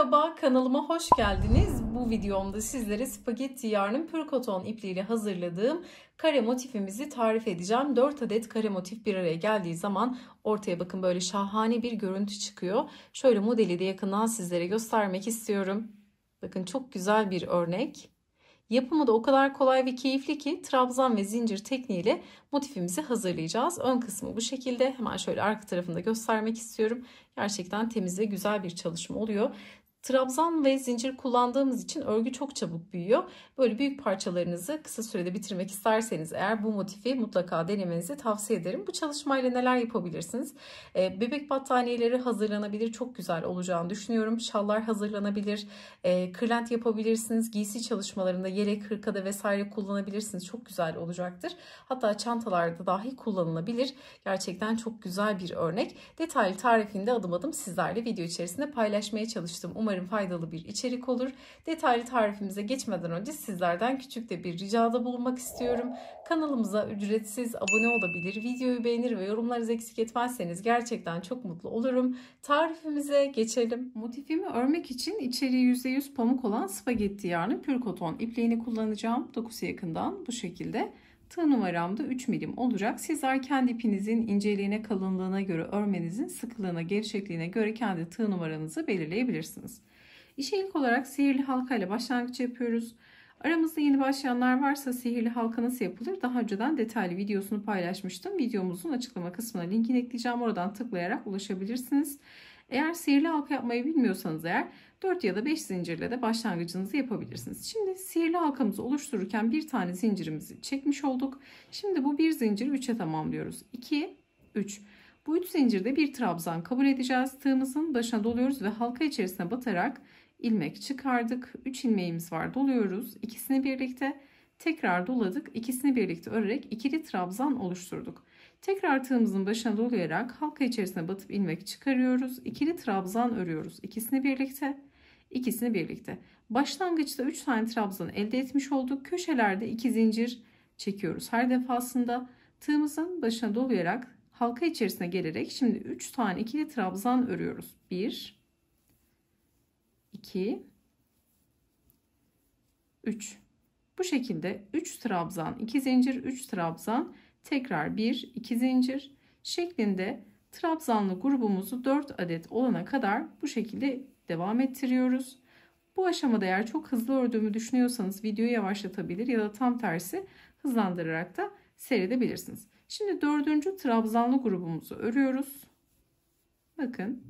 Merhaba kanalıma hoş geldiniz. Bu videomda sizlere spagetti yarnın pürkoton koton ipliğiyle hazırladığım kare motifimizi tarif edeceğim. 4 adet kare motif bir araya geldiği zaman ortaya bakın böyle şahane bir görüntü çıkıyor. Şöyle modeli de yakından sizlere göstermek istiyorum. Bakın çok güzel bir örnek. Yapımı da o kadar kolay ve keyifli ki trabzan ve zincir tekniğiyle motifimizi hazırlayacağız. Ön kısmı bu şekilde. Hemen şöyle arka tarafında göstermek istiyorum. Gerçekten temiz ve güzel bir çalışma oluyor. Trabzan ve zincir kullandığımız için örgü çok çabuk büyüyor. Böyle büyük parçalarınızı kısa sürede bitirmek isterseniz eğer bu motifi mutlaka denemenizi tavsiye ederim. Bu çalışmayla neler yapabilirsiniz? Ee, bebek battaniyeleri hazırlanabilir. Çok güzel olacağını düşünüyorum. Şallar hazırlanabilir. Ee, kırlent yapabilirsiniz. Giysi çalışmalarında yelek, hırkada vesaire kullanabilirsiniz. Çok güzel olacaktır. Hatta çantalarda dahi kullanılabilir. Gerçekten çok güzel bir örnek. Detaylı tarifini de adım adım sizlerle video içerisinde paylaşmaya çalıştım. Umarım Umarım faydalı bir içerik olur. Detaylı tarifimize geçmeden önce sizlerden küçük de bir ricada bulunmak istiyorum. Kanalımıza ücretsiz abone olabilir, videoyu beğenir ve yorumlarınızı eksik etmezseniz gerçekten çok mutlu olurum. Tarifimize geçelim. Motifimi örmek için içeriği %100 pamuk olan spagetti yarnı pür koton ipliğini kullanacağım. Dokusu yakından bu şekilde. Tığ numaram da 3 milim olacak. Sizler kendi ipinizin inceliğine, kalınlığına göre, örmenizin sıklığına, gerçekliğine göre kendi tığ numaranızı belirleyebilirsiniz. İşe ilk olarak sihirli halka ile başlangıç yapıyoruz. Aramızda yeni başlayanlar varsa sihirli halka nasıl yapılır daha önceden detaylı videosunu paylaşmıştım. Videomuzun açıklama kısmına linkini ekleyeceğim. Oradan tıklayarak ulaşabilirsiniz. Eğer sihirli halka yapmayı bilmiyorsanız eğer 4 ya da 5 zincirle de başlangıcınızı yapabilirsiniz. Şimdi sihirli halkamızı oluştururken bir tane zincirimizi çekmiş olduk. Şimdi bu bir zinciri 3'e tamamlıyoruz. 2, 3. Bu 3 zincirde bir trabzan kabul edeceğiz. Tığımızın başına doluyoruz ve halka içerisine batarak ilmek çıkardık. 3 ilmeğimiz var doluyoruz. İkisini birlikte tekrar doladık. İkisini birlikte örerek ikili trabzan oluşturduk. Tekrar tığımızın başına dolayarak halka içerisine batıp ilmek çıkarıyoruz. İkili trabzan örüyoruz. İkisini birlikte, ikisini birlikte. Başlangıçta 3 tane trabzan elde etmiş olduk. Köşelerde 2 zincir çekiyoruz. Her defasında tığımızın başına dolayarak halka içerisine gelerek şimdi 3 tane ikili trabzan örüyoruz. 1 2 3 bu şekilde 3 trabzan 2 zincir 3 trabzan tekrar 1, 2 zincir şeklinde trabzanlı grubumuzu 4 adet olana kadar bu şekilde devam ettiriyoruz. Bu aşamada eğer çok hızlı ördüğümü düşünüyorsanız videoyu yavaşlatabilir ya da tam tersi hızlandırarak da seyredebilirsiniz. Şimdi dördüncü trabzanlı grubumuzu örüyoruz. Bakın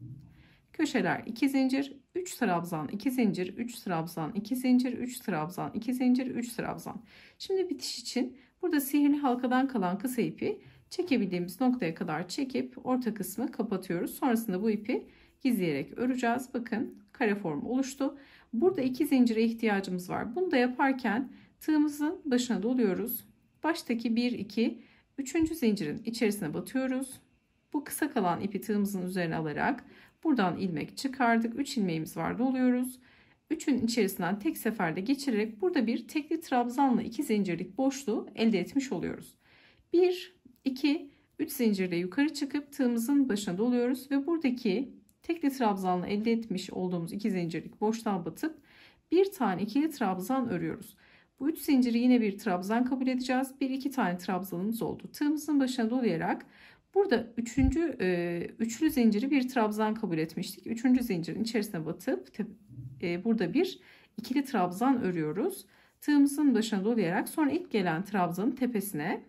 köşeler 2 zincir 3 trabzan 2 zincir 3 trabzan 2 zincir 3 trabzan 2 zincir 3 trabzan. Şimdi bitiş için Burada sihirli halkadan kalan kısa ipi çekebildiğimiz noktaya kadar çekip orta kısmı kapatıyoruz. Sonrasında bu ipi gizleyerek öreceğiz. Bakın kare form oluştu. Burada iki zincire ihtiyacımız var. Bunu da yaparken tığımızın başına doluyoruz. Baştaki 1 2 3. zincirin içerisine batıyoruz. Bu kısa kalan ipi tığımızın üzerine alarak buradan ilmek çıkardık. 3 ilmeğimiz var doluyoruz üçün içerisinden tek seferde geçirerek burada bir tekli trabzanla iki zincirlik boşluğu elde etmiş oluyoruz. 1, 2, 3 zincirle yukarı çıkıp tığımızın başına doluyoruz ve buradaki tekli trabzanla elde etmiş olduğumuz iki zincirlik boşluğa batıp bir tane ikili trabzan örüyoruz. Bu 3 zinciri yine bir trabzan kabul edeceğiz. 1, 2 tane trabzanımız oldu. Tığımızın başına dolayarak Burada üçüncü, e, üçlü zinciri bir trabzan kabul etmiştik. Üçüncü zincirin içerisine batıp te, e, burada bir ikili trabzan örüyoruz. Tığımızın başına dolayarak sonra ilk gelen trabzanın tepesine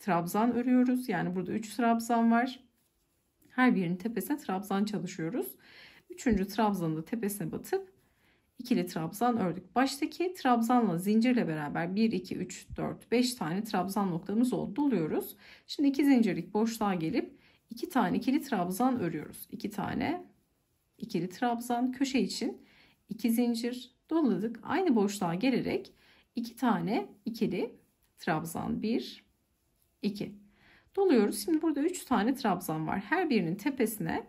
trabzan örüyoruz. Yani burada üç trabzan var. Her birinin tepesine trabzan çalışıyoruz. Üçüncü trabzanın da tepesine batıp ikili trabzan ördük. Baştaki trabzanla zincirle beraber 1, 2, 3, 4, 5 tane trabzan noktamız oldu. Doluyoruz. Şimdi iki zincirlik boşluğa gelip iki tane ikili trabzan örüyoruz. 2 tane ikili trabzan köşe için iki zincir doladık. Aynı boşluğa gelerek iki tane ikili trabzan 1, 2. Doluyoruz. Şimdi burada 3 tane trabzan var. Her birinin tepesine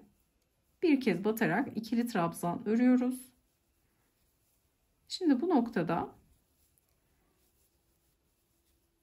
bir kez batarak ikili trabzan örüyoruz Şimdi bu noktada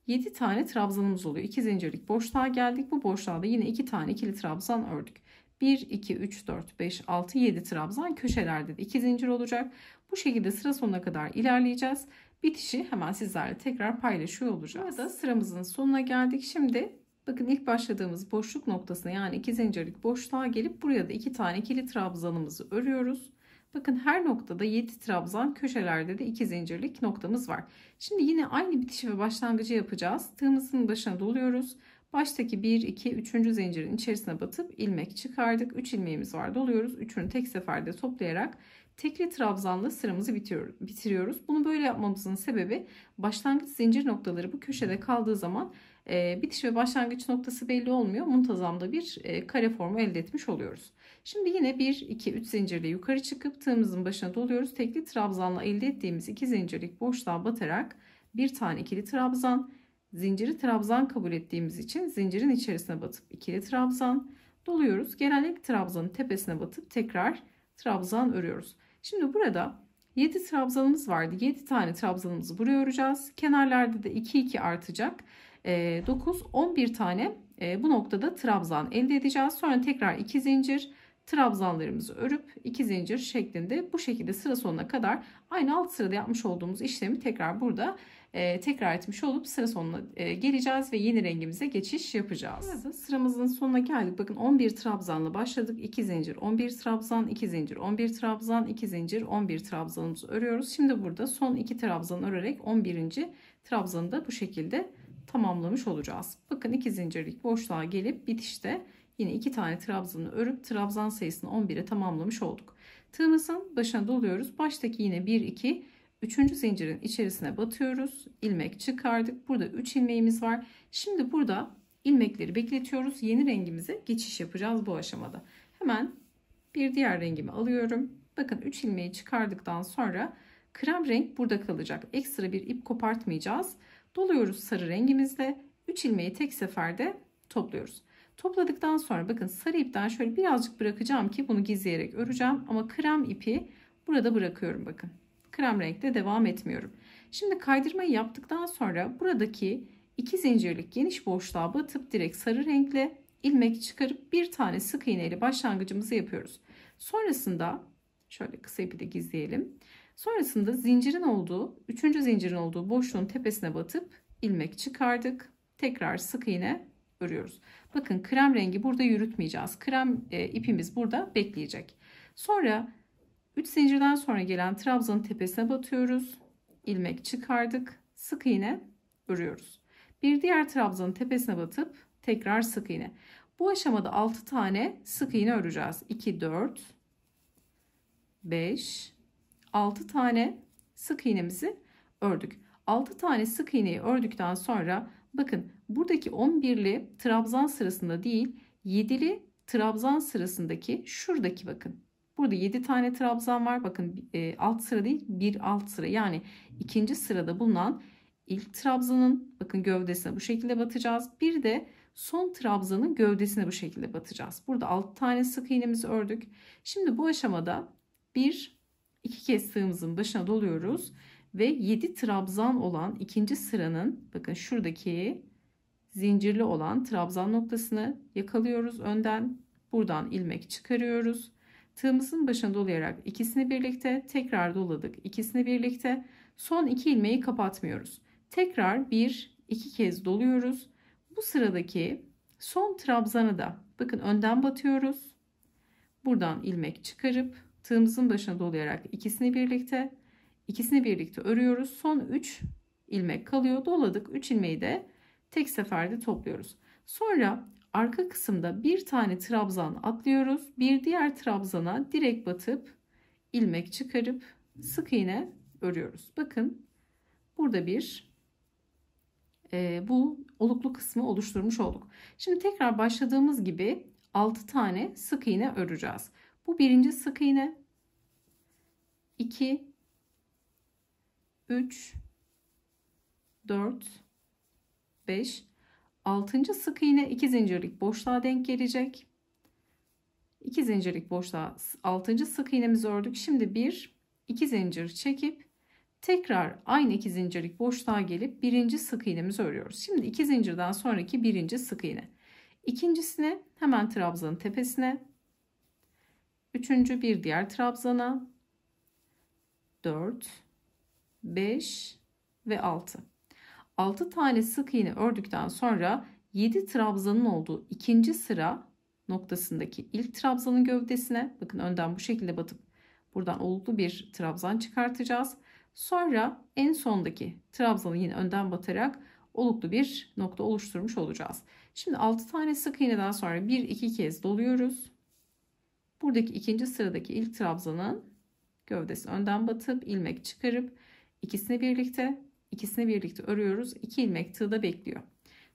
7 tane trabzanımız oluyor. 2 zincirlik boşluğa geldik. Bu boşluğa da yine 2 tane ikili trabzan ördük. 1, 2, 3, 4, 5, 6, 7 trabzan köşelerde de 2 zincir olacak. Bu şekilde sıra sonuna kadar ilerleyeceğiz. Bitişi hemen sizlerle tekrar paylaşıyor olacağız. Burada sıramızın sonuna geldik. Şimdi bakın ilk başladığımız boşluk noktasına yani 2 zincirlik boşluğa gelip buraya da 2 tane ikili trabzanımızı örüyoruz. Bakın her noktada 7 trabzan köşelerde de 2 zincirlik noktamız var. Şimdi yine aynı bitişi ve başlangıcı yapacağız. Tığımızın başına doluyoruz. Baştaki 1, 2, 3. zincirin içerisine batıp ilmek çıkardık. 3 ilmeğimiz var doluyoruz. Üçünü tek seferde toplayarak tekli trabzanla sıramızı bitiriyoruz. Bunu böyle yapmamızın sebebi başlangıç zincir noktaları bu köşede kaldığı zaman e, bitiş ve başlangıç noktası belli olmuyor. Muntazamda bir e, kare formu elde etmiş oluyoruz. Şimdi yine 1, 2, 3 zincirle yukarı çıkıp tığımızın başına doluyoruz. Tekli trabzanla elde ettiğimiz 2 zincirlik boşluğa batarak bir tane ikili trabzan, zinciri trabzan kabul ettiğimiz için zincirin içerisine batıp ikili trabzan doluyoruz. Genellikle trabzanın tepesine batıp tekrar trabzan örüyoruz. Şimdi burada 7 trabzanımız vardı. 7 tane trabzanımızı buraya öreceğiz. Kenarlarda da 2 2 artacak. 9 ee, 11 tane e, bu noktada trabzan elde edeceğiz. Sonra tekrar 2 zincir trabzanlarımızı örüp iki zincir şeklinde bu şekilde sıra sonuna kadar aynı alt sırada yapmış olduğumuz işlemi tekrar burada e, tekrar etmiş olup sıra sonuna e, geleceğiz ve yeni rengimize geçiş yapacağız. Burada sıramızın sonuna geldik. Bakın 11 trabzanla başladık. 2 zincir 11 trabzan, 2 zincir 11 trabzan, 2 zincir 11 trabzanımızı örüyoruz. Şimdi burada son 2 trabzan örerek 11. trabzanı da bu şekilde tamamlamış olacağız. Bakın 2 zincirlik boşluğa gelip bitişte Yine iki tane trabzanı örüp trabzan sayısını 11'e tamamlamış olduk. Tığımızın başına doluyoruz. Baştaki yine 1 2 3. zincirin içerisine batıyoruz. ilmek çıkardık. Burada 3 ilmeğimiz var. Şimdi burada ilmekleri bekletiyoruz. Yeni rengimize geçiş yapacağız bu aşamada. Hemen bir diğer rengimi alıyorum. Bakın 3 ilmeği çıkardıktan sonra krem renk burada kalacak. Ekstra bir ip kopartmayacağız. Doluyoruz sarı rengimizle. 3 ilmeği tek seferde topluyoruz. Topladıktan sonra bakın sarı ipten şöyle birazcık bırakacağım ki bunu gizleyerek öreceğim. Ama krem ipi burada bırakıyorum bakın. Krem renkte devam etmiyorum. Şimdi kaydırmayı yaptıktan sonra buradaki iki zincirlik geniş boşluğa batıp direkt sarı renkle ilmek çıkarıp bir tane sık iğne ile başlangıcımızı yapıyoruz. Sonrasında şöyle kısa ipi de gizleyelim. Sonrasında zincirin olduğu, üçüncü zincirin olduğu boşluğun tepesine batıp ilmek çıkardık. Tekrar sık iğne örüyoruz. Bakın krem rengi burada yürütmeyeceğiz. Krem e, ipimiz burada bekleyecek. Sonra 3 zincirden sonra gelen trabzanın tepesine batıyoruz. ilmek çıkardık. Sık iğne örüyoruz. Bir diğer trabzanın tepesine batıp tekrar sık iğne. Bu aşamada 6 tane sık iğne öreceğiz. 2, 4, 5, 6 tane sık iğnemizi ördük. 6 tane sık iğneyi ördükten sonra Bakın buradaki 11'li trabzan sırasında değil 7'li trabzan sırasındaki şuradaki bakın. Burada 7 tane trabzan var. Bakın e, alt sıra değil bir alt sıra. Yani ikinci sırada bulunan ilk trabzanın bakın gövdesine bu şekilde batacağız. Bir de son trabzanın gövdesine bu şekilde batacağız. Burada 6 tane sık iğnemizi ördük. Şimdi bu aşamada 1 2 kez sığımızın başına doluyoruz ve 7 trabzan olan ikinci sıranın bakın şuradaki zincirli olan trabzan noktasını yakalıyoruz önden. Buradan ilmek çıkarıyoruz. Tığımızın başına dolayarak ikisini birlikte tekrar doladık. ikisini birlikte son iki ilmeği kapatmıyoruz. Tekrar bir iki kez doluyoruz. Bu sıradaki son trabzanı da bakın önden batıyoruz. Buradan ilmek çıkarıp tığımızın başına dolayarak ikisini birlikte ikisini birlikte örüyoruz. Son 3 ilmek kalıyor. Doladık 3 ilmeği de tek seferde topluyoruz. Sonra arka kısımda bir tane trabzan atlıyoruz. Bir diğer trabzana direkt batıp ilmek çıkarıp sık iğne örüyoruz. Bakın burada bir e, bu oluklu kısmı oluşturmuş olduk. Şimdi tekrar başladığımız gibi 6 tane sık iğne öreceğiz. Bu birinci sık iğne 2 3 4 5 6. sık iğne 2 zincirlik boşluğa denk gelecek. 2 zincirlik boşluğa 6. sık iğnemizi ördük. Şimdi 1 2 zincir çekip tekrar aynı 2 zincirlik boşluğa gelip 1. sık iğnemizi örüyoruz. Şimdi 2 zincirden sonraki 1. sık iğne. İkincisine hemen trabzanın tepesine. Üçüncü bir diğer trabzana. 4 5 ve 6. 6 tane sık iğne ördükten sonra 7 trabzanın olduğu ikinci sıra noktasındaki ilk trabzanın gövdesine bakın önden bu şekilde batıp buradan oluklu bir trabzan çıkartacağız. Sonra en sondaki trabzanı yine önden batarak oluklu bir nokta oluşturmuş olacağız. Şimdi 6 tane sık iğneden sonra 1-2 kez doluyoruz. Buradaki ikinci sıradaki ilk trabzanın gövdesi önden batıp ilmek çıkarıp İkisini birlikte, ikisini birlikte örüyoruz. 2 ilmek tığda bekliyor.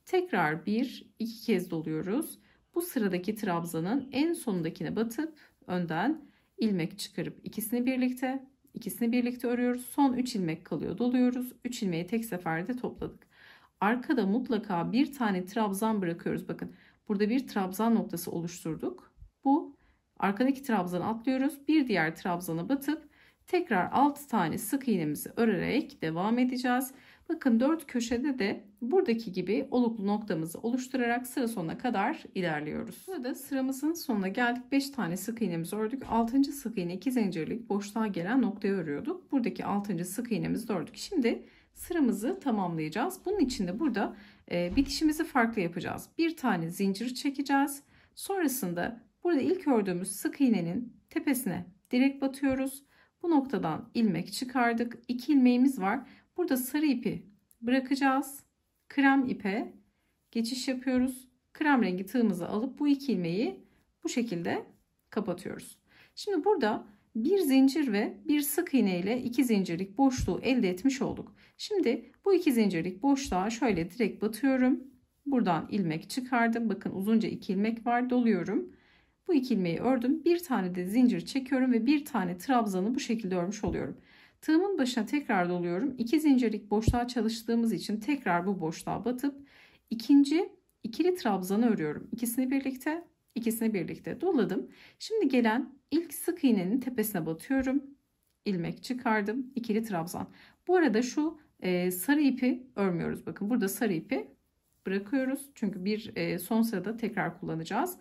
Tekrar bir, iki kez doluyoruz. Bu sıradaki trabzanın en sonundakine batıp önden ilmek çıkarıp ikisini birlikte, ikisini birlikte örüyoruz. Son 3 ilmek kalıyor. Doluyoruz. 3 ilmeği tek seferde topladık. Arkada mutlaka bir tane trabzan bırakıyoruz. Bakın burada bir trabzan noktası oluşturduk. Bu arkadaki trabzanı atlıyoruz. Bir diğer trabzana batıp Tekrar 6 tane sık iğnemizi örerek devam edeceğiz. Bakın 4 köşede de buradaki gibi oluklu noktamızı oluşturarak sıra sonuna kadar ilerliyoruz. Burada sıramızın sonuna geldik. 5 tane sık iğnemizi ördük. 6. sık iğne 2 zincirlik boşluğa gelen noktaya örüyorduk. Buradaki 6. sık iğnemizi ördük. Şimdi sıramızı tamamlayacağız. Bunun için de burada e, bitişimizi farklı yapacağız. Bir tane zincir çekeceğiz. Sonrasında burada ilk ördüğümüz sık iğnenin tepesine direkt batıyoruz. Bu noktadan ilmek çıkardık. 2 ilmeğimiz var. Burada sarı ipi bırakacağız. Krem ipe geçiş yapıyoruz. Krem rengi tığımızı alıp bu iki ilmeği bu şekilde kapatıyoruz. Şimdi burada bir zincir ve bir sık iğne ile iki zincirlik boşluğu elde etmiş olduk. Şimdi bu iki zincirlik boşluğa şöyle direkt batıyorum. Buradan ilmek çıkardım. Bakın uzunca iki ilmek var. Doluyorum. Bu iki ilmeği ördüm. Bir tane de zincir çekiyorum ve bir tane trabzanı bu şekilde örmüş oluyorum. Tığımın başına tekrar doluyorum. İki zincirlik boşluğa çalıştığımız için tekrar bu boşluğa batıp ikinci ikili trabzanı örüyorum. İkisini birlikte, ikisini birlikte doladım. Şimdi gelen ilk sık iğnenin tepesine batıyorum. İlmek çıkardım. ikili trabzan. Bu arada şu e, sarı ipi örmüyoruz. Bakın burada sarı ipi bırakıyoruz. Çünkü bir e, son sırada tekrar kullanacağız.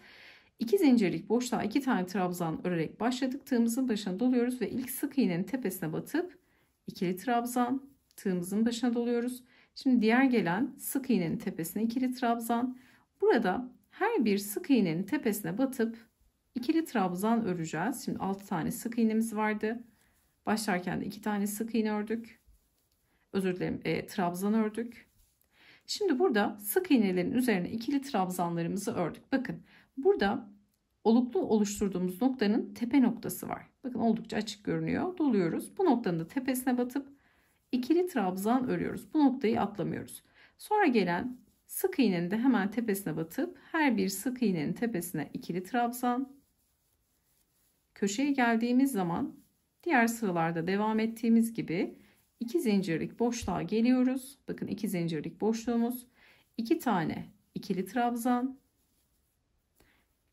İki zincirlik boşluğa iki tane trabzan örerek başladık. Tığımızın başına doluyoruz ve ilk sık iğnenin tepesine batıp ikili trabzan tığımızın başına doluyoruz. Şimdi diğer gelen sık iğnenin tepesine ikili trabzan. Burada her bir sık iğnenin tepesine batıp ikili trabzan öreceğiz. Şimdi 6 tane sık iğnemiz vardı. Başlarken de 2 tane sık iğne ördük. Özür dilerim, e, trabzan ördük. Şimdi burada sık iğnelerin üzerine ikili trabzanlarımızı ördük. Bakın Burada oluklu oluşturduğumuz noktanın tepe noktası var. Bakın oldukça açık görünüyor. Doluyoruz. Bu noktanın da tepesine batıp ikili trabzan örüyoruz. Bu noktayı atlamıyoruz. Sonra gelen sık iğnenin de hemen tepesine batıp her bir sık iğnenin tepesine ikili trabzan. Köşeye geldiğimiz zaman diğer sıralarda devam ettiğimiz gibi iki zincirlik boşluğa geliyoruz. Bakın iki zincirlik boşluğumuz. 2 iki tane ikili trabzan,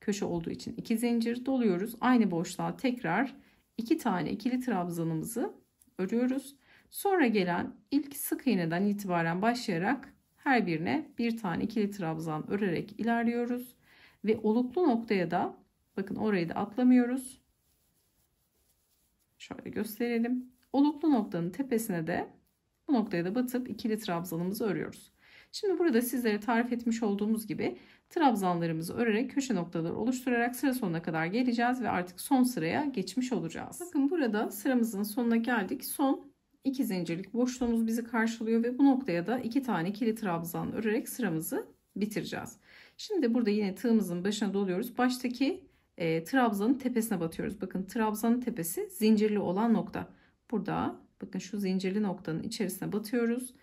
köşe olduğu için iki zincir doluyoruz. Aynı boşluğa tekrar iki tane ikili trabzanımızı örüyoruz. Sonra gelen ilk sık iğneden itibaren başlayarak her birine bir tane ikili trabzan örerek ilerliyoruz. Ve oluklu noktaya da bakın orayı da atlamıyoruz. Şöyle gösterelim. Oluklu noktanın tepesine de bu noktaya da batıp ikili trabzanımızı örüyoruz. Şimdi burada sizlere tarif etmiş olduğumuz gibi trabzanlarımızı örerek köşe noktaları oluşturarak sıra sonuna kadar geleceğiz ve artık son sıraya geçmiş olacağız. Bakın burada sıramızın sonuna geldik. Son iki zincirlik boşluğumuz bizi karşılıyor ve bu noktaya da iki tane kili trabzan örerek sıramızı bitireceğiz. Şimdi burada yine tığımızın başına doluyoruz. Baştaki e, trabzanın tepesine batıyoruz. Bakın trabzanın tepesi zincirli olan nokta. Burada bakın şu zincirli noktanın içerisine batıyoruz.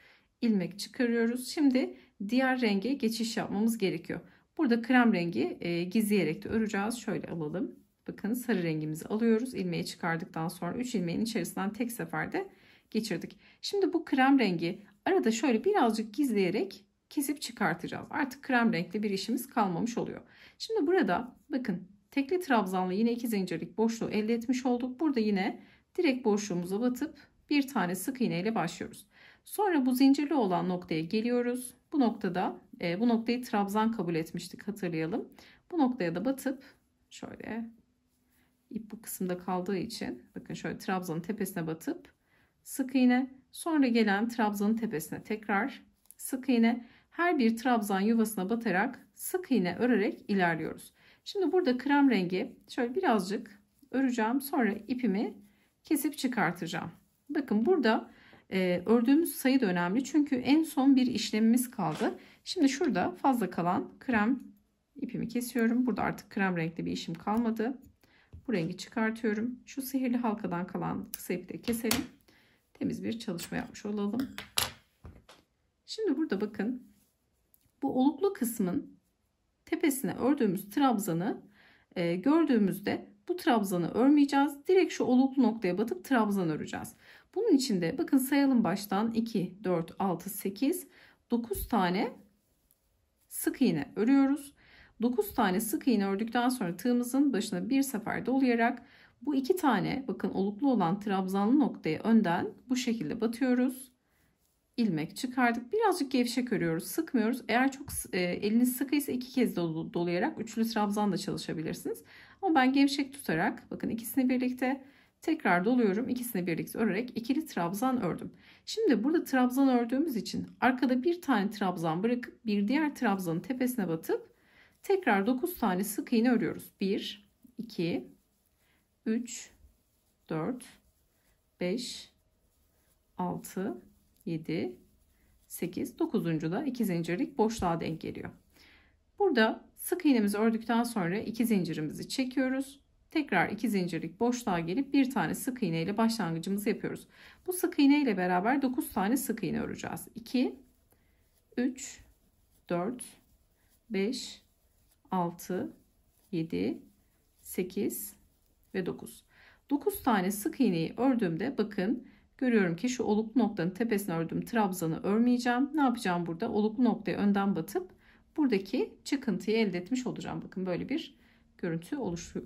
ilmek çıkarıyoruz. Şimdi diğer renge geçiş yapmamız gerekiyor. Burada krem rengi e, gizleyerek de öreceğiz. Şöyle alalım. Bakın sarı rengimizi alıyoruz. İlmeği çıkardıktan sonra 3 ilmeğin içerisinden tek seferde geçirdik. Şimdi bu krem rengi arada şöyle birazcık gizleyerek kesip çıkartacağız. Artık krem renkli bir işimiz kalmamış oluyor. Şimdi burada bakın tekli trabzanlı yine iki zincirlik boşluğu elde etmiş olduk. Burada yine direkt boşluğumuza batıp bir tane sık iğne ile başlıyoruz. Sonra bu zincirli olan noktaya geliyoruz. Bu noktada e, bu noktayı trabzan kabul etmiştik hatırlayalım. Bu noktaya da batıp şöyle ip bu kısımda kaldığı için bakın şöyle trabzanın tepesine batıp sık iğne sonra gelen trabzanın tepesine tekrar sık iğne her bir trabzan yuvasına batarak sık iğne örerek ilerliyoruz. Şimdi burada krem rengi şöyle birazcık öreceğim sonra ipimi kesip çıkartacağım. Bakın burada ee, ördüğümüz sayı da önemli. Çünkü en son bir işlemimiz kaldı. Şimdi şurada fazla kalan krem ipimi kesiyorum. Burada artık krem renkli bir işim kalmadı. Bu rengi çıkartıyorum. Şu sihirli halkadan kalan kısa ipi de keselim. Temiz bir çalışma yapmış olalım. Şimdi burada bakın. Bu oluklu kısmın tepesine ördüğümüz trabzanı e, gördüğümüzde bu trabzanı örmeyeceğiz. Direkt şu oluklu noktaya batıp trabzan öreceğiz. Bunun içinde bakın sayalım baştan 2, 4, 6, 8, 9 tane sık iğne örüyoruz. 9 tane sık iğne ördükten sonra tığımızın başına bir sefer dolayarak bu iki tane bakın oluklu olan trabzanlı noktayı önden bu şekilde batıyoruz. İlmek çıkardık. Birazcık gevşek örüyoruz. Sıkmıyoruz. Eğer çok e, eliniz sıkıysa iki kez dolayarak üçlü trabzan da çalışabilirsiniz. Ama ben gevşek tutarak bakın ikisini birlikte Tekrar doluyorum. İkisini birlikte örerek ikili trabzan ördüm. Şimdi burada trabzan ördüğümüz için arkada bir tane trabzan bırakıp bir diğer trabzanın tepesine batıp tekrar 9 tane sık iğne örüyoruz. 1, 2, 3, 4, 5, 6, 7, 8, 9. da 2 zincirlik boşluğa denk geliyor. Burada sık iğnemizi ördükten sonra 2 zincirimizi çekiyoruz. Tekrar iki zincirlik boşluğa gelip bir tane sık iğne ile başlangıcımızı yapıyoruz. Bu sık iğne ile beraber 9 tane sık iğne öreceğiz. 2 3 4 5 6 7 8 ve 9. 9 tane sık iğneyi ördüğümde bakın görüyorum ki şu oluklu noktanın tepesine ördüğüm trabzanı örmeyeceğim. Ne yapacağım burada? Oluklu noktayı önden batıp buradaki çıkıntıyı elde etmiş olacağım. Bakın böyle bir görüntü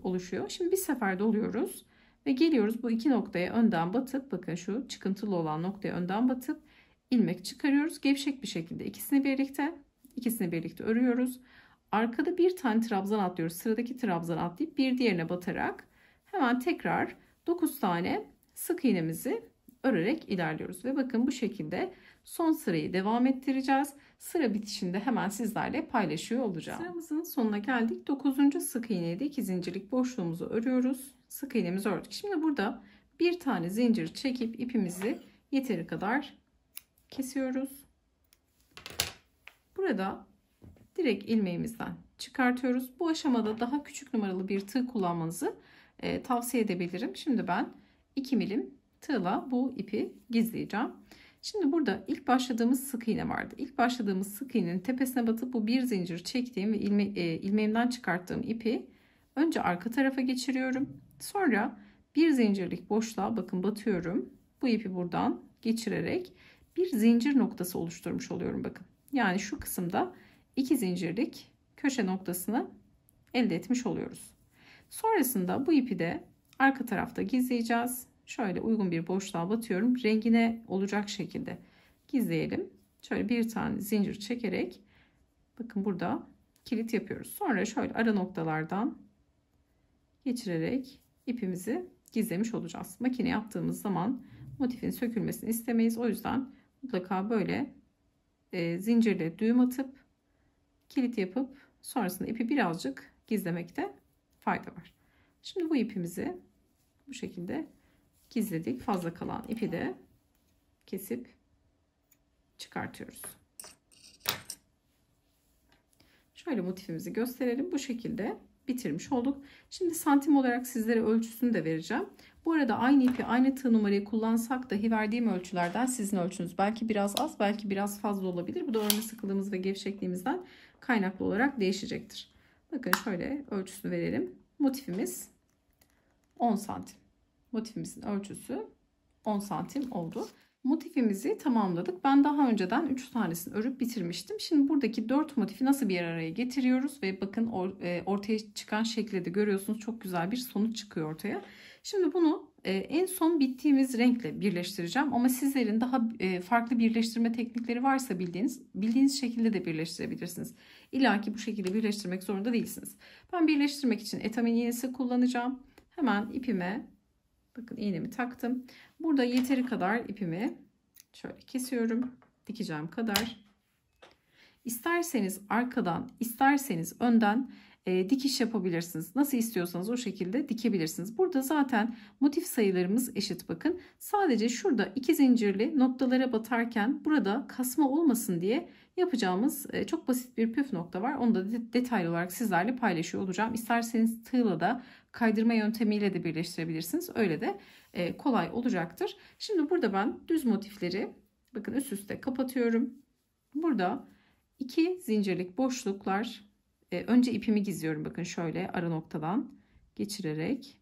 oluşuyor. Şimdi bir sefer doluyoruz ve geliyoruz bu iki noktaya önden batıp bakın şu çıkıntılı olan noktaya önden batıp ilmek çıkarıyoruz. Gevşek bir şekilde ikisini birlikte ikisini birlikte örüyoruz. Arkada bir tane trabzan atlıyoruz. Sıradaki trabzan atlayıp bir diğerine batarak hemen tekrar 9 tane sık iğnemizi örerek ilerliyoruz. Ve bakın bu şekilde Son sırayı devam ettireceğiz. Sıra bitişinde hemen sizlerle paylaşıyor olacağım. Sıramızın sonuna geldik. 9. sık iğneye de 2 zincirlik boşluğumuzu örüyoruz. Sık iğnemizi ördük. Şimdi burada bir tane zincir çekip ipimizi yeteri kadar kesiyoruz. Burada direkt ilmeğimizden çıkartıyoruz. Bu aşamada daha küçük numaralı bir tığ kullanmanızı e, tavsiye edebilirim. Şimdi ben 2 milim tığla bu ipi gizleyeceğim. Şimdi burada ilk başladığımız sık iğne vardı. İlk başladığımız sık iğnenin tepesine batıp bu bir zincir çektiğim ve ilme, e, ilmeğimden çıkarttığım ipi önce arka tarafa geçiriyorum. Sonra bir zincirlik boşluğa bakın batıyorum. Bu ipi buradan geçirerek bir zincir noktası oluşturmuş oluyorum bakın. Yani şu kısımda iki zincirlik köşe noktasını elde etmiş oluyoruz. Sonrasında bu ipi de arka tarafta gizleyeceğiz şöyle uygun bir boşluğa batıyorum. Rengine olacak şekilde gizleyelim. Şöyle bir tane zincir çekerek bakın burada kilit yapıyoruz. Sonra şöyle ara noktalardan geçirerek ipimizi gizlemiş olacağız. Makine yaptığımız zaman motifin sökülmesini istemeyiz. O yüzden mutlaka böyle e, zincirle düğüm atıp kilit yapıp sonrasında ipi birazcık gizlemekte fayda var. Şimdi bu ipimizi bu şekilde gizledik. Fazla kalan ipi de kesip çıkartıyoruz. Şöyle motifimizi gösterelim. Bu şekilde bitirmiş olduk. Şimdi santim olarak sizlere ölçüsünü de vereceğim. Bu arada aynı ipi aynı tığ numarayı kullansak dahi verdiğim ölçülerden sizin ölçünüz belki biraz az belki biraz fazla olabilir. Bu da örme sıkılığımız ve gevşekliğimizden kaynaklı olarak değişecektir. Bakın şöyle ölçüsünü verelim. Motifimiz 10 santim. Motifimizin ölçüsü 10 santim oldu. Motifimizi tamamladık. Ben daha önceden 3 tanesini örüp bitirmiştim. Şimdi buradaki 4 motifi nasıl bir araya getiriyoruz ve bakın or, e, ortaya çıkan şekli de görüyorsunuz. Çok güzel bir sonuç çıkıyor ortaya. Şimdi bunu e, en son bittiğimiz renkle birleştireceğim. Ama sizlerin daha e, farklı birleştirme teknikleri varsa bildiğiniz, bildiğiniz şekilde de birleştirebilirsiniz. İlla ki bu şekilde birleştirmek zorunda değilsiniz. Ben birleştirmek için etamin iğnesi kullanacağım. Hemen ipime Bakın iğnemi taktım. Burada yeteri kadar ipimi şöyle kesiyorum. Dikeceğim kadar. İsterseniz arkadan, isterseniz önden e, dikiş yapabilirsiniz. Nasıl istiyorsanız o şekilde dikebilirsiniz. Burada zaten motif sayılarımız eşit bakın. Sadece şurada iki zincirli noktalara batarken burada kasma olmasın diye yapacağımız e, çok basit bir püf nokta var. Onu da detaylı olarak sizlerle paylaşıyor olacağım. İsterseniz tığla da kaydırma yöntemiyle de birleştirebilirsiniz. Öyle de e, kolay olacaktır. Şimdi burada ben düz motifleri bakın üst üste kapatıyorum. Burada iki zincirlik boşluklar e, önce ipimi gizliyorum bakın şöyle ara noktadan geçirerek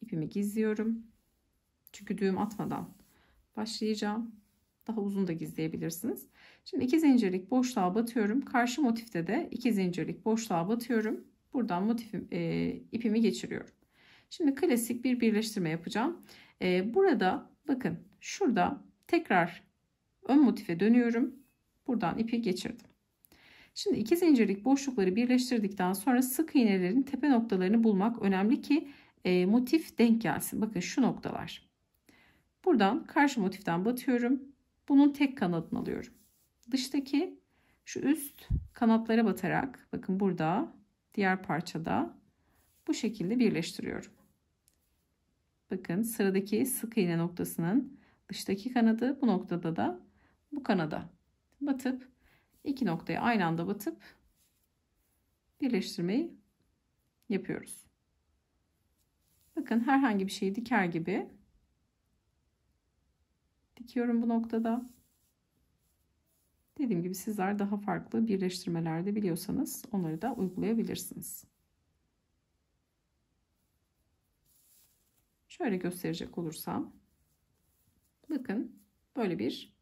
ipimi gizliyorum. Çünkü düğüm atmadan başlayacağım. Daha uzun da gizleyebilirsiniz. Şimdi iki zincirlik boşluğa batıyorum. Karşı motifte de iki zincirlik boşluğa batıyorum buradan motifim e, ipimi geçiriyorum. Şimdi klasik bir birleştirme yapacağım. E, burada bakın şurada tekrar ön motife dönüyorum. Buradan ipi geçirdim. Şimdi iki zincirlik boşlukları birleştirdikten sonra sık iğnelerin tepe noktalarını bulmak önemli ki e, motif denk gelsin. Bakın şu noktalar. Buradan karşı motiften batıyorum. Bunun tek kanadını alıyorum. Dıştaki şu üst kanatlara batarak bakın burada diğer parçada bu şekilde birleştiriyorum. Bakın sıradaki sık iğne noktasının dıştaki kanadı bu noktada da bu kanada batıp iki noktayı aynı anda batıp birleştirmeyi yapıyoruz. Bakın herhangi bir şeyi diker gibi dikiyorum bu noktada. Dediğim gibi sizler daha farklı birleştirmelerde biliyorsanız onları da uygulayabilirsiniz. Şöyle gösterecek olursam bakın böyle bir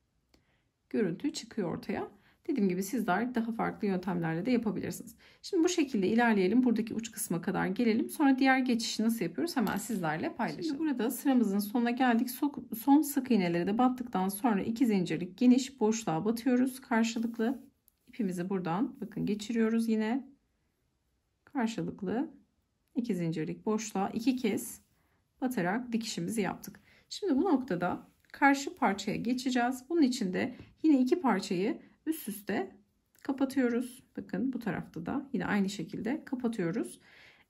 görüntü çıkıyor ortaya. Dediğim gibi sizler daha farklı yöntemlerle de yapabilirsiniz. Şimdi bu şekilde ilerleyelim. Buradaki uç kısma kadar gelelim. Sonra diğer geçişi nasıl yapıyoruz hemen sizlerle paylaşalım. Şimdi burada sıramızın sonuna geldik. Son sık iğneleri de battıktan sonra iki zincirlik geniş boşluğa batıyoruz karşılıklı. ipimizi buradan bakın geçiriyoruz yine. Karşılıklı iki zincirlik boşluğa iki kez batarak dikişimizi yaptık. Şimdi bu noktada karşı parçaya geçeceğiz. Bunun için de yine iki parçayı üst üste kapatıyoruz. Bakın bu tarafta da yine aynı şekilde kapatıyoruz.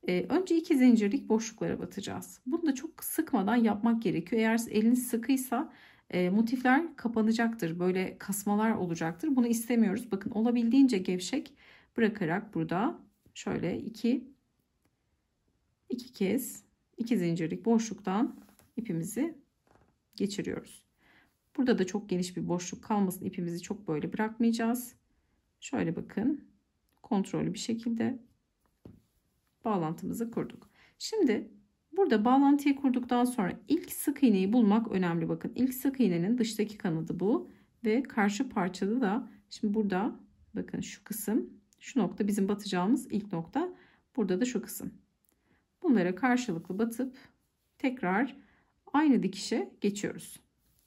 Ee, önce iki zincirlik boşluklara batacağız. Bunu da çok sıkmadan yapmak gerekiyor. Eğer eliniz sıkıysa e, motifler kapanacaktır. Böyle kasmalar olacaktır. Bunu istemiyoruz. Bakın olabildiğince gevşek bırakarak burada şöyle iki iki kez iki zincirlik boşluktan ipimizi geçiriyoruz. Burada da çok geniş bir boşluk kalmasın. İpimizi çok böyle bırakmayacağız. Şöyle bakın. Kontrollü bir şekilde bağlantımızı kurduk. Şimdi burada bağlantıyı kurduktan sonra ilk sık iğneyi bulmak önemli. Bakın ilk sık iğnenin dıştaki kanadı bu ve karşı parçada da şimdi burada bakın şu kısım şu nokta bizim batacağımız ilk nokta. Burada da şu kısım. Bunlara karşılıklı batıp tekrar aynı dikişe geçiyoruz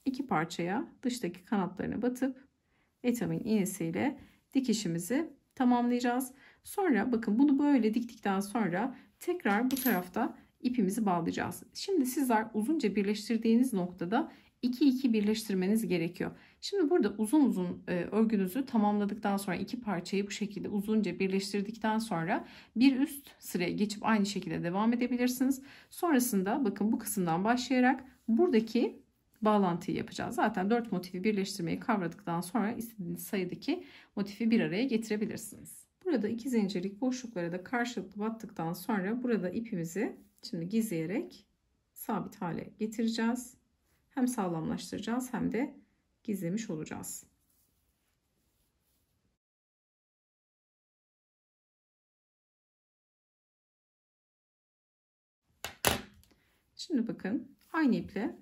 iki parçaya dıştaki kanatlarını batıp etamin iğnesiyle dikişimizi tamamlayacağız. Sonra bakın bunu böyle diktikten sonra tekrar bu tarafta ipimizi bağlayacağız. Şimdi sizler uzunca birleştirdiğiniz noktada 2-2 birleştirmeniz gerekiyor. Şimdi burada uzun uzun e, örgünüzü tamamladıktan sonra iki parçayı bu şekilde uzunca birleştirdikten sonra bir üst sıraya geçip aynı şekilde devam edebilirsiniz. Sonrasında bakın bu kısımdan başlayarak buradaki bağlantıyı yapacağız. Zaten 4 motifi birleştirmeyi kavradıktan sonra istediğiniz sayıdaki motifi bir araya getirebilirsiniz. Burada iki zincirlik boşluklara da karşılıklı battıktan sonra burada ipimizi şimdi gizleyerek sabit hale getireceğiz. Hem sağlamlaştıracağız hem de gizlemiş olacağız. Şimdi bakın aynı iple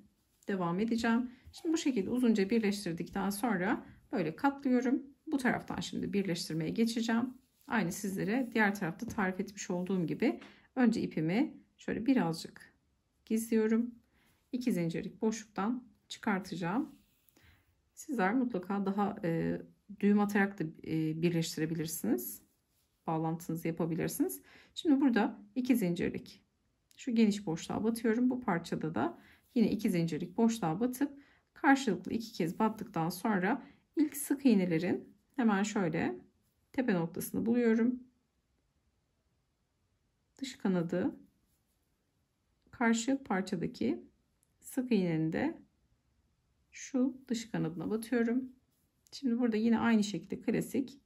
devam edeceğim. Şimdi bu şekilde uzunca birleştirdikten sonra böyle katlıyorum. Bu taraftan şimdi birleştirmeye geçeceğim. Aynı sizlere diğer tarafta tarif etmiş olduğum gibi önce ipimi şöyle birazcık gizliyorum. 2 zincirlik boşluktan çıkartacağım. Sizler mutlaka daha e, düğüm atarak da e, birleştirebilirsiniz. Bağlantınızı yapabilirsiniz. Şimdi burada 2 zincirlik şu geniş boşluğa batıyorum. Bu parçada da yine iki zincirlik boşluğa batıp karşılıklı iki kez battıktan sonra ilk sık iğnelerin hemen şöyle tepe noktasını buluyorum. Dış kanadı karşı parçadaki sık iğnenin de şu dış kanadına batıyorum. Şimdi burada yine aynı şekilde klasik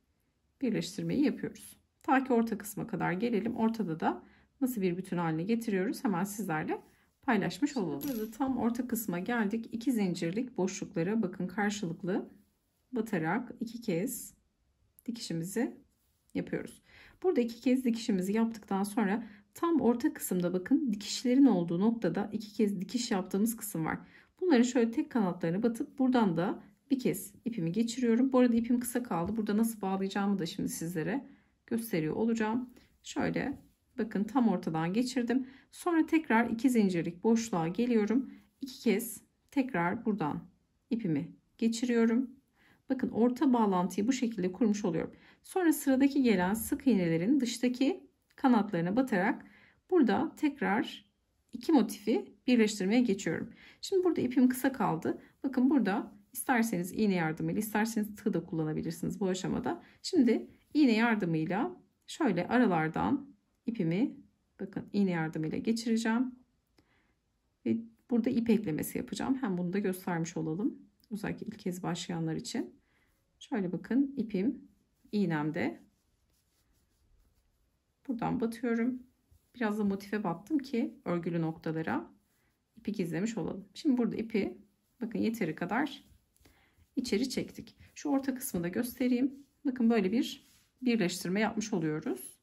birleştirmeyi yapıyoruz. Ta ki orta kısma kadar gelelim. Ortada da nasıl bir bütün haline getiriyoruz hemen sizlerle paylaşmış olalım. Burada tam orta kısma geldik. İki zincirlik boşluklara bakın karşılıklı batarak iki kez dikişimizi yapıyoruz. Burada iki kez dikişimizi yaptıktan sonra tam orta kısımda bakın dikişlerin olduğu noktada iki kez dikiş yaptığımız kısım var. Bunların şöyle tek kanatlarını batıp buradan da bir kez ipimi geçiriyorum. Bu arada ipim kısa kaldı. Burada nasıl bağlayacağımı da şimdi sizlere gösteriyor olacağım. Şöyle Bakın tam ortadan geçirdim. Sonra tekrar iki zincirlik boşluğa geliyorum. İki kez tekrar buradan ipimi geçiriyorum. Bakın orta bağlantıyı bu şekilde kurmuş oluyorum. Sonra sıradaki gelen sık iğnelerin dıştaki kanatlarına batarak burada tekrar iki motifi birleştirmeye geçiyorum. Şimdi burada ipim kısa kaldı. Bakın burada isterseniz iğne yardımıyla isterseniz tığ da kullanabilirsiniz bu aşamada. Şimdi iğne yardımıyla şöyle aralardan ipimi bakın iğne yardımıyla geçireceğim. Ve burada ip eklemesi yapacağım. Hem bunu da göstermiş olalım. Özellikle ilk kez başlayanlar için. Şöyle bakın ipim iğnemde. Buradan batıyorum. Biraz da motife battım ki örgülü noktalara ipi gizlemiş olalım. Şimdi burada ipi bakın yeteri kadar içeri çektik. Şu orta kısmı da göstereyim. Bakın böyle bir birleştirme yapmış oluyoruz.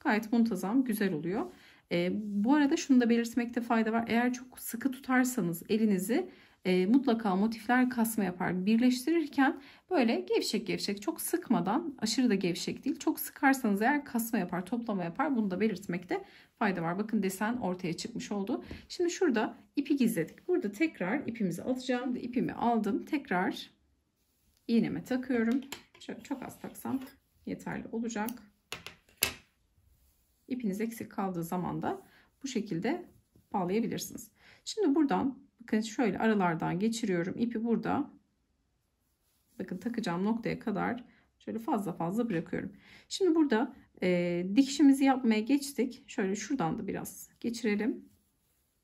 Gayet muntazam, güzel oluyor. E, bu arada şunu da belirtmekte fayda var. Eğer çok sıkı tutarsanız elinizi e, mutlaka motifler kasma yapar. Birleştirirken böyle gevşek gevşek çok sıkmadan aşırı da gevşek değil. Çok sıkarsanız eğer kasma yapar, toplama yapar. Bunu da belirtmekte fayda var. Bakın desen ortaya çıkmış oldu. Şimdi şurada ipi gizledik. Burada tekrar ipimizi alacağım. İpimi aldım. Tekrar iğneme takıyorum. Şöyle çok az taksam yeterli olacak. İpiniz eksik kaldığı zaman da bu şekilde bağlayabilirsiniz. Şimdi buradan bakın şöyle aralardan geçiriyorum. ipi burada bakın takacağım noktaya kadar şöyle fazla fazla bırakıyorum. Şimdi burada e, dikişimizi yapmaya geçtik. Şöyle şuradan da biraz geçirelim.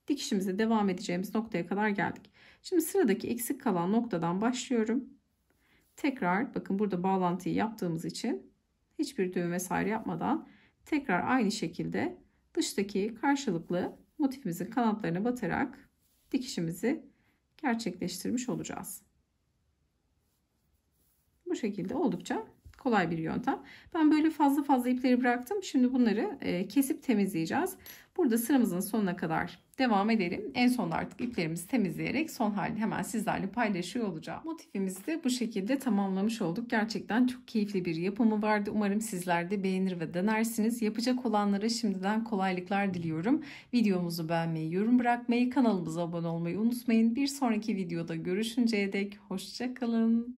Dikişimize devam edeceğimiz noktaya kadar geldik. Şimdi sıradaki eksik kalan noktadan başlıyorum. Tekrar bakın burada bağlantıyı yaptığımız için hiçbir düğüm vesaire yapmadan tekrar aynı şekilde dıştaki karşılıklı motifimizin kanatlarını batarak dikişimizi gerçekleştirmiş olacağız. Bu şekilde oldukça kolay bir yöntem. Ben böyle fazla fazla ipleri bıraktım. Şimdi bunları e, kesip temizleyeceğiz. Burada sıramızın sonuna kadar devam edelim. En son artık iplerimizi temizleyerek son halini hemen sizlerle paylaşıyor olacağım. Motifimizi de bu şekilde tamamlamış olduk. Gerçekten çok keyifli bir yapımı vardı. Umarım sizler de beğenir ve denersiniz. Yapacak olanlara şimdiden kolaylıklar diliyorum. Videomuzu beğenmeyi, yorum bırakmayı, kanalımıza abone olmayı unutmayın. Bir sonraki videoda görüşünceye dek hoşçakalın.